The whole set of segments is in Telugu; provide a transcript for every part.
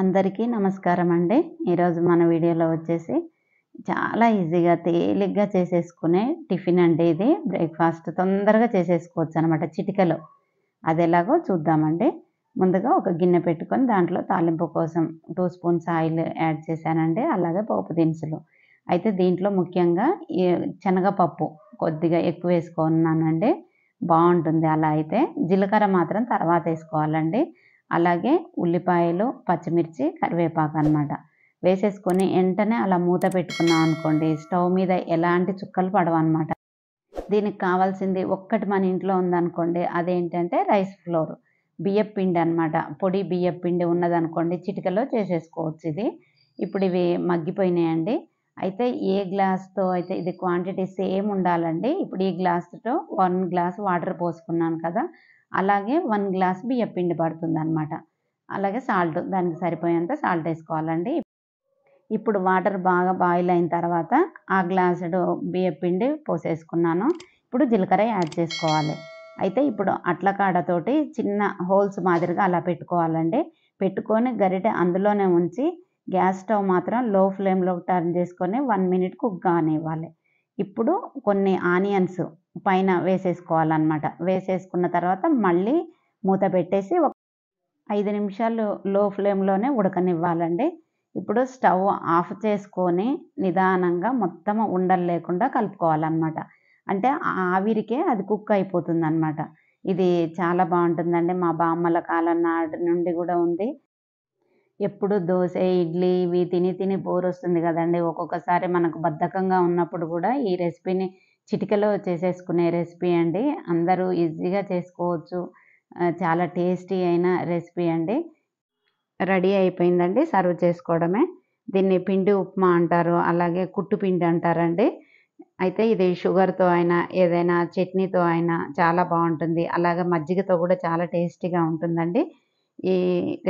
అందరికీ నమస్కారం అండి ఈరోజు మన వీడియోలో వచ్చేసి చాలా ఈజీగా తేలిగ్గా చేసేసుకునే టిఫిన్ అండి ఇది బ్రేక్ఫాస్ట్ తొందరగా చేసేసుకోవచ్చు అనమాట చిటికలో అది ఎలాగో చూద్దామండి ముందుగా ఒక గిన్నె పెట్టుకొని దాంట్లో తాలింపు కోసం టూ స్పూన్స్ ఆయిల్ యాడ్ చేశానండి అలాగే పోపు దినుసులు అయితే దీంట్లో ముఖ్యంగా శనగపప్పు కొద్దిగా ఎక్కువ వేసుకున్నానండి బాగుంటుంది అలా అయితే జీలకర్ర మాత్రం తర్వాత వేసుకోవాలండి అలాగే ఉల్లిపాయలు పచ్చిమిర్చి కరివేపాకు అనమాట వేసేసుకొని వెంటనే అలా మూత పెట్టుకున్నాం అనుకోండి స్టవ్ మీద ఎలాంటి చుక్కలు పడవన్నమాట దీనికి కావాల్సింది ఒక్కటి మన ఇంట్లో ఉందనుకోండి అదేంటంటే రైస్ ఫ్లోర్ బియ్యపు పిండి అనమాట పొడి బియ్యపు పిండి ఉన్నదనుకోండి చిటికలో చేసేసుకోవచ్చు ఇది ఇప్పుడు ఇవి మగ్గిపోయినాయండి అయితే ఏ గ్లాస్తో అయితే ఇది క్వాంటిటీ సేమ్ ఉండాలండి ఇప్పుడు ఈ గ్లాస్తో వన్ గ్లాస్ వాటర్ పోసుకున్నాను కదా అలాగే వన్ గ్లాస్ బియ్యపిండి పడుతుంది అనమాట అలాగే సాల్ట్ దానికి సరిపోయేంత సాల్ట్ వేసుకోవాలండి ఇప్పుడు వాటర్ బాగా బాయిల్ అయిన తర్వాత ఆ గ్లాసుడు బియ్యపిండి పోసేసుకున్నాను ఇప్పుడు జీలకర్ర యాడ్ చేసుకోవాలి అయితే ఇప్పుడు అట్ల కాడతోటి చిన్న హోల్స్ మాదిరిగా అలా పెట్టుకోవాలండి పెట్టుకొని గరిటె అందులోనే ఉంచి గ్యాస్ స్టవ్ మాత్రం లో ఫ్లేమ్లో టర్న్ చేసుకొని వన్ మినిట్ కుక్ కానివ్వాలి ఇప్పుడు కొన్ని ఆనియన్స్ పైన వేసేసుకోవాలన్నమాట వేసేసుకున్న తర్వాత మళ్ళీ మూత పెట్టేసి ఒక ఐదు నిమిషాలు లో ఫ్లేమ్లోనే ఉడకనివ్వాలండి ఇప్పుడు స్టవ్ ఆఫ్ చేసుకొని నిదానంగా మొత్తం ఉండలు లేకుండా కలుపుకోవాలన్నమాట అంటే ఆవిరికే అది కుక్ అయిపోతుంది ఇది చాలా బాగుంటుందండి మా బామ్మల కాలం నాటి నుండి కూడా ఉంది ఎప్పుడు దోశ ఇడ్లీ ఇవి తిని తిని బోర్ వస్తుంది కదండి ఒక్కొక్కసారి మనకు బద్ధకంగా ఉన్నప్పుడు కూడా ఈ రెసిపీని చిటికలో చేసేసుకునే రెసిపీ అండి అందరూ ఈజీగా చేసుకోవచ్చు చాలా టేస్టీ అయిన రెసిపీ అండి రెడీ అయిపోయిందండి సర్వ్ చేసుకోవడమే దీన్ని పిండి ఉప్మా అంటారు అలాగే కుట్టు పిండి అంటారండి అయితే ఇది షుగర్తో అయినా ఏదైనా చట్నీతో అయినా చాలా బాగుంటుంది అలాగే మజ్జిగతో కూడా చాలా టేస్టీగా ఉంటుందండి ఈ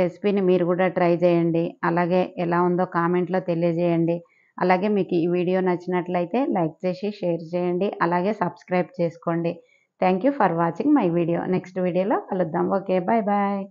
రెసిపీని మీరు కూడా ట్రై చేయండి అలాగే ఎలా ఉందో కామెంట్లో తెలియజేయండి అలాగే మీకు ఈ వీడియో నచ్చినట్లయితే లైక్ చేసి షేర్ చేయండి అలాగే సబ్స్క్రైబ్ చేసుకోండి thank for watching my video next వీడియోలో కలుద్దాం ఓకే బాయ్ బాయ్